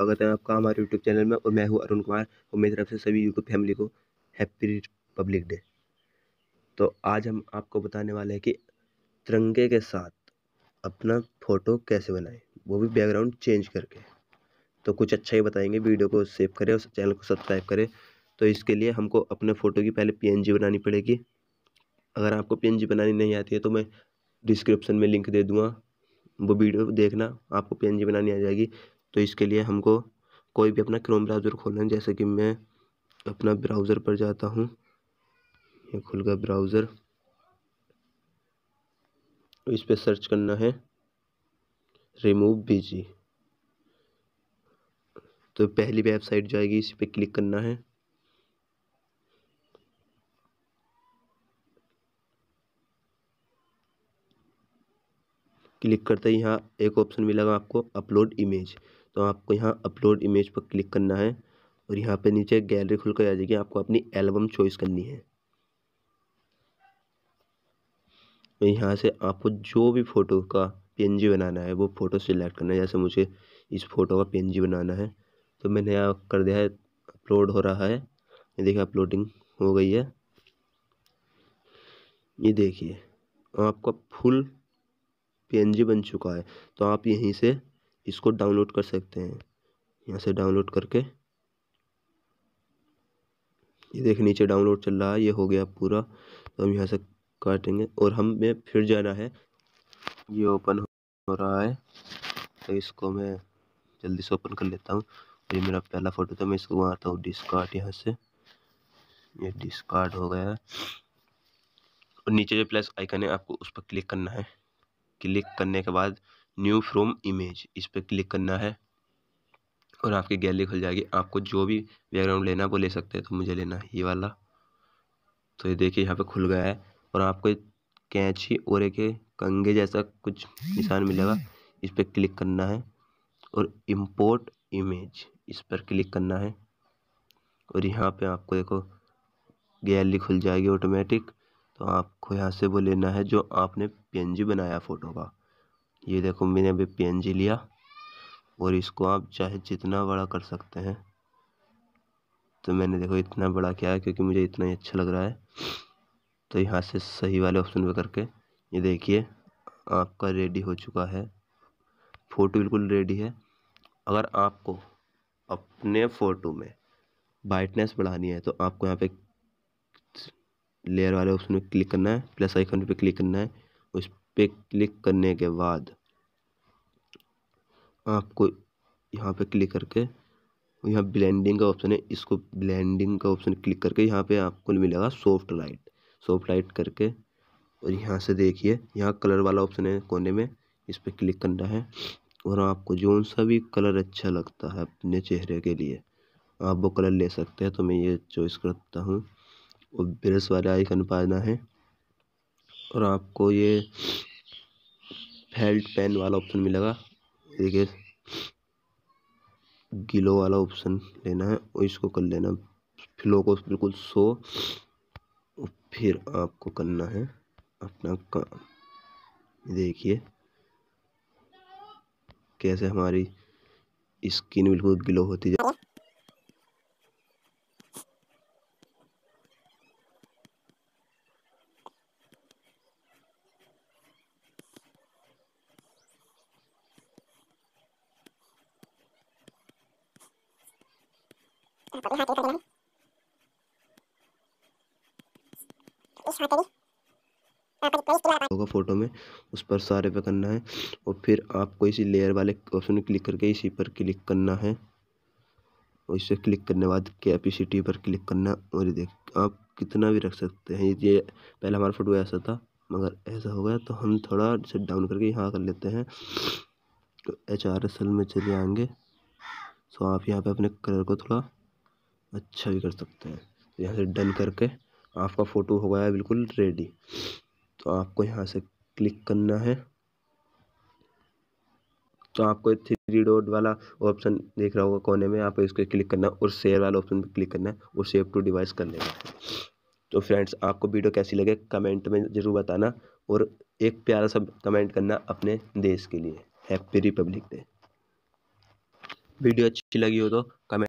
स्वागत है आपका हमारे यूट्यूब चैनल में और मैं हूँ अरुण कुमार और मेरी तरफ से सभी यूट्यूब फैमिली को हैप्पी रिपब्लिक डे तो आज हम आपको बताने वाले हैं कि तिरंगे के साथ अपना फ़ोटो कैसे बनाएं वो भी बैकग्राउंड चेंज करके तो कुछ अच्छा ही बताएंगे वीडियो को सेव करें और चैनल को सब्सक्राइब करें तो इसके लिए हमको अपने फ़ोटो की पहले पी बनानी पड़ेगी अगर आपको पी बनानी नहीं आती है तो मैं डिस्क्रिप्शन में लिंक दे दूँगा वो वीडियो देखना आपको पी बनानी आ जाएगी तो इसके लिए हमको कोई भी अपना क्रोम ब्राउज़र खोलना है जैसे कि मैं अपना ब्राउज़र पर जाता हूँ ये खुल गया ब्राउज़र इस पर सर्च करना है रिमूव बीजी तो पहली वेबसाइट जाएगी इस पर क्लिक करना है क्लिक करते ही यहाँ एक ऑप्शन मिलेगा आपको अपलोड इमेज तो आपको यहाँ अपलोड इमेज पर क्लिक करना है और यहाँ पे नीचे गैलरी खुल कर आ जाएगी आपको अपनी एल्बम चॉइस करनी है तो यहाँ से आपको जो भी फ़ोटो का पी बनाना है वो फ़ोटो सिलेक्ट करना है जैसे मुझे इस फ़ोटो का पी बनाना है तो मैंने यहाँ कर दिया है अपलोड हो रहा है ये देखिए अपलोडिंग हो गई है ये देखिए आपका फुल पी बन चुका है तो आप यहीं से इसको डाउनलोड कर सकते हैं यहाँ से डाउनलोड करके ये देख नीचे डाउनलोड चल रहा है ये हो गया पूरा तो हम यहाँ से काटेंगे और हमें फिर जाना है ये ओपन हो रहा है तो इसको मैं जल्दी से ओपन कर लेता हूँ ये मेरा पहला फ़ोटो था मैं इसको मारता हूँ डिस्कार्ड यहाँ से ये डिस्कार्ड हो गया है और नीचे जो प्लस आइकन है आपको उस पर क्लिक करना है क्लिक करने के बाद न्यू फ्रॉम इमेज इस पर क्लिक करना है और आपकी गैलरी खुल जाएगी आपको जो भी बैकग्राउंड लेना है वो ले सकते हैं तो मुझे लेना है ये वाला तो ये देखिए यहाँ पे खुल गया है और आपको कैंची और एक कंगे जैसा कुछ निशान मिलेगा इस पर क्लिक करना है और इम्पोर्ट इमेज इस पर क्लिक करना है और यहाँ पे आपको देखो गैलरी खुल जाएगी ऑटोमेटिक तो आपको यहाँ से वो लेना है जो आपने पी बनाया फ़ोटो का ये देखो मैंने अभी पी जी लिया और इसको आप चाहे जितना बड़ा कर सकते हैं तो मैंने देखो इतना बड़ा किया है क्योंकि मुझे इतना ही अच्छा लग रहा है तो यहाँ से सही वाले ऑप्शन पर करके ये देखिए आपका रेडी हो चुका है फ़ोटो बिल्कुल रेडी है अगर आपको अपने फ़ोटो में ब्राइटनेस बढ़ानी है तो आपको यहाँ पे लेयर वाले ऑप्शन में क्लिक करना है प्लस आइकन पे क्लिक करना है पे क्लिक करने के बाद आपको यहाँ पे क्लिक करके यहाँ ब्लेंडिंग का ऑप्शन है इसको ब्लेंडिंग का ऑप्शन क्लिक करके यहाँ पे आपको मिलेगा सॉफ्ट लाइट सॉफ्ट लाइट करके और यहाँ से देखिए यहाँ कलर वाला ऑप्शन है कोने में इस पर क्लिक करना है और आपको जो सा भी कलर अच्छा लगता है अपने चेहरे के लिए आप वो कलर ले सकते हैं तो मैं ये चॉइस करता हूँ और ब्रश वाले आइकन पाना है और आपको ये हेल्ड पेन वाला ऑप्शन मिलेगा देखिए गिलो वाला ऑप्शन लेना है और इसको कर लेना फ्लो को बिल्कुल सो फिर आपको करना है अपना काम देखिए कैसे हमारी स्किन बिल्कुल ग्लो होती जा यहाँ पर होगा फोटो में उस पर सारे पे करना है और फिर आपको इसी लेयर वाले ऑप्शन में क्लिक करके इसी पर क्लिक करना है और इसे क्लिक करने बाद कैपेसिटी पर क्लिक करना और ये देख आप कितना भी रख सकते हैं ये पहले हमारा फोटो ऐसा था मगर ऐसा हो गया तो हम थोड़ा इसे डाउन करके यहाँ कर लेते हैं तो एच आर एस एल में चले आएँगे सो तो आप यहाँ पर अपने कलर को थोड़ा अच्छा भी कर सकते हैं तो यहाँ से डन करके आपका फ़ोटो हो गया है बिल्कुल रेडी तो आपको यहाँ से क्लिक करना है तो आपको थ्री डॉट वाला ऑप्शन देख रहा होगा कोने में आप इस पर क्लिक करना और शेयर वाला ऑप्शन पर क्लिक करना है और सेव टू डिवाइस कर लेना है तो फ्रेंड्स आपको वीडियो कैसी लगे कमेंट में ज़रूर बताना और एक प्यारा सा कमेंट करना अपने देश के लिए हैप्पी रिपब्लिक डे वीडियो अच्छी लगी हो तो कमेंट